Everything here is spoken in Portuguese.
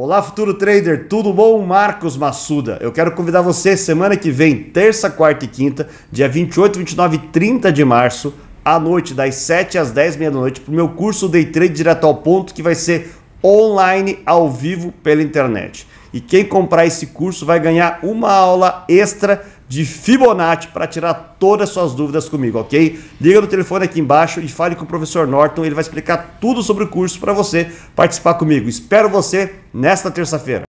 Olá, futuro trader, tudo bom? Marcos Massuda. Eu quero convidar você semana que vem, terça, quarta e quinta, dia 28, 29 e 30 de março, à noite, das 7 às 10 da noite, para o meu curso Day Trade Direto ao Ponto, que vai ser online, ao vivo, pela internet. E quem comprar esse curso vai ganhar uma aula extra de Fibonacci para tirar todas as suas dúvidas comigo, ok? Liga no telefone aqui embaixo e fale com o professor Norton, ele vai explicar tudo sobre o curso para você participar comigo. Espero você nesta terça-feira.